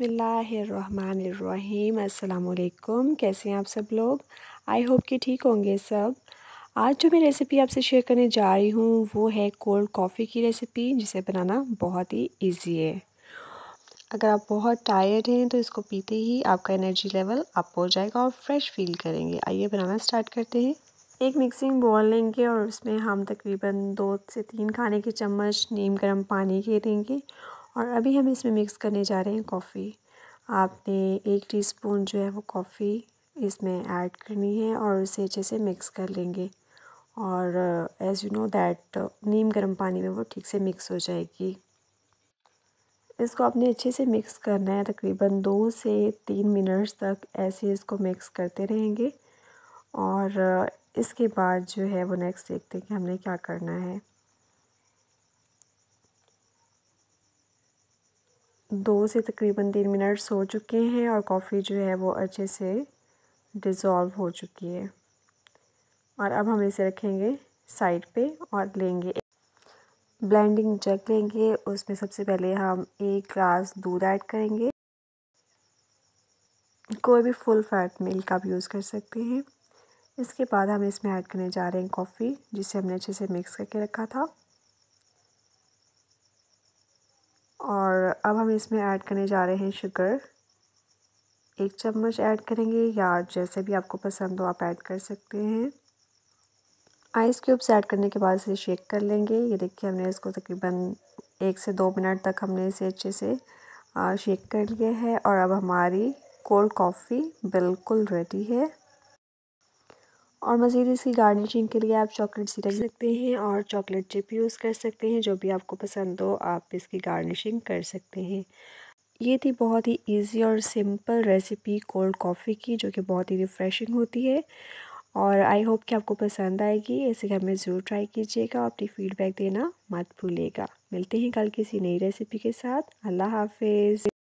बिसमीम् अल्लाम कैसे हैं आप सब लोग आई होप कि ठीक होंगे सब आज जो मैं रेसिपी आपसे शेयर करने जा रही हूँ वो है कोल्ड कॉफ़ी की रेसिपी जिसे बनाना बहुत ही इजी है अगर आप बहुत टायर्ड हैं तो इसको पीते ही आपका एनर्जी लेवल अप हो जाएगा और फ्रेश फील करेंगे आइए बनाना स्टार्ट करते हैं एक मिक्सिंग बॉल लेंगे और उसमें हम तकरीबन दो से तीन खाने के चम्मच नीम गर्म पानी के देंगे और अभी हम इसमें मिक्स करने जा रहे हैं कॉफ़ी आपने एक टीस्पून जो है वो कॉफ़ी इसमें ऐड करनी है और उसे अच्छे से मिक्स कर लेंगे और एज़ यू नो दैट नीम गर्म पानी में वो ठीक से मिक्स हो जाएगी इसको आपने अच्छे से मिक्स करना है तकरीबन दो से तीन मिनट्स तक ऐसे इसको मिक्स करते रहेंगे और uh, इसके बाद जो है वो नेक्स्ट देखते हैं कि हमने क्या करना है दो से तकरीबन तीन मिनट हो चुके हैं और कॉफ़ी जो है वो अच्छे से डिज़ोल्व हो चुकी है और अब हम इसे रखेंगे साइड पे और लेंगे ब्लेंडिंग जग लेंगे उसमें सबसे पहले हम एक ग्लास दूध ऐड करेंगे कोई भी फुल फैट मिल्क आप यूज़ कर सकते हैं इसके बाद हम इसमें ऐड करने जा रहे हैं कॉफ़ी जिसे हमने अच्छे से मिक्स करके रखा था और अब हम इसमें ऐड करने जा रहे हैं शुगर एक चम्मच ऐड करेंगे या जैसे भी आपको पसंद हो आप ऐड कर सकते हैं आइस क्यूब्स ऐड करने के बाद इसे शेक कर लेंगे ये देखिए हमने इसको तकरीबन एक से दो मिनट तक हमने इसे अच्छे से शेक कर लिया है और अब हमारी कोल्ड कॉफ़ी बिल्कुल रेडी है और मज़ीद इसकी गार्निशिंग के लिए आप चॉकलेट सिरप सकते हैं और चॉकलेट चिप यूज़ कर सकते हैं जो भी आपको पसंद हो आप इसकी गार्निशिंग कर सकते हैं ये थी बहुत ही इजी और सिंपल रेसिपी कोल्ड कॉफ़ी की जो कि बहुत ही रिफ़्रेशिंग होती है और आई होप कि आपको पसंद आएगी इसे घर में ज़रूर ट्राई कीजिएगा अपनी फीडबैक देना मत भूलेगा मिलते हैं कल किसी नई रेसिपी के साथ अल्लाह हाफिज़